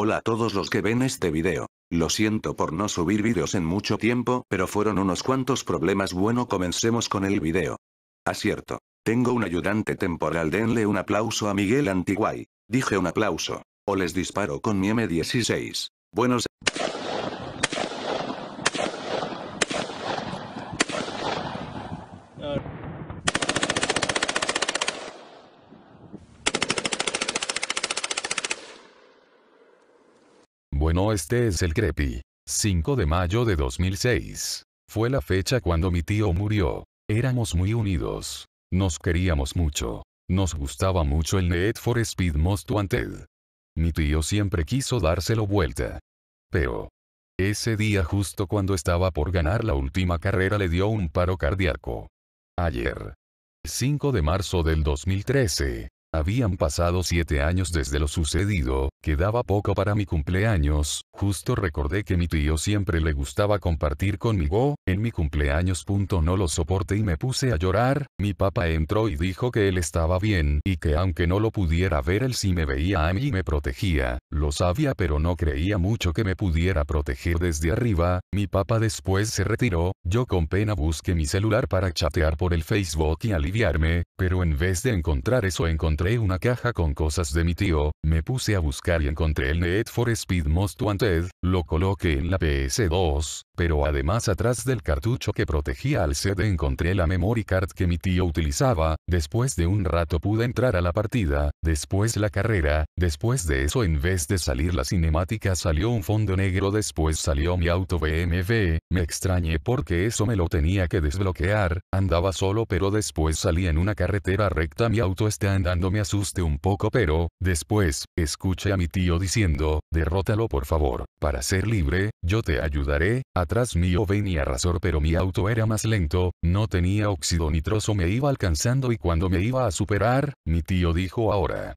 Hola a todos los que ven este video. Lo siento por no subir vídeos en mucho tiempo, pero fueron unos cuantos problemas. Bueno, comencemos con el video. Acierto. Ah, Tengo un ayudante temporal. Denle un aplauso a Miguel Antiguay. Dije un aplauso. O les disparo con mi M16. Buenos... Bueno este es el creepy. 5 de mayo de 2006. Fue la fecha cuando mi tío murió. Éramos muy unidos. Nos queríamos mucho. Nos gustaba mucho el Need for Speed Most Wanted. Mi tío siempre quiso dárselo vuelta. Pero... Ese día justo cuando estaba por ganar la última carrera le dio un paro cardíaco. Ayer. 5 de marzo del 2013. Habían pasado siete años desde lo sucedido, quedaba poco para mi cumpleaños, justo recordé que mi tío siempre le gustaba compartir conmigo, en mi cumpleaños. Punto no lo soporté y me puse a llorar, mi papá entró y dijo que él estaba bien y que aunque no lo pudiera ver él sí me veía a mí y me protegía, lo sabía pero no creía mucho que me pudiera proteger desde arriba, mi papá después se retiró, yo con pena busqué mi celular para chatear por el Facebook y aliviarme, pero en vez de encontrar eso encontré encontré una caja con cosas de mi tío, me puse a buscar y encontré el Need for Speed Most Wanted, lo coloqué en la PS2, pero además atrás del cartucho que protegía al CD encontré la memory card que mi tío utilizaba, después de un rato pude entrar a la partida, después la carrera, después de eso en vez de salir la cinemática salió un fondo negro después salió mi auto BMW, me extrañé porque eso me lo tenía que desbloquear, andaba solo pero después salí en una carretera recta mi auto está andando me asuste un poco pero, después, escuché a mi tío diciendo, derrótalo por favor, para ser libre, yo te ayudaré, atrás mío venía Razor pero mi auto era más lento, no tenía óxido nitroso me iba alcanzando y cuando me iba a superar, mi tío dijo ahora,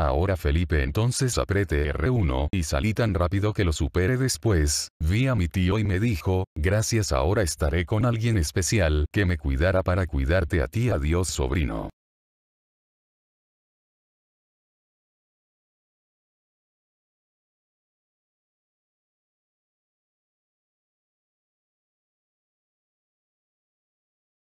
Ahora Felipe entonces apriete R1 y salí tan rápido que lo supere después, vi a mi tío y me dijo, gracias ahora estaré con alguien especial que me cuidara para cuidarte a ti adiós sobrino.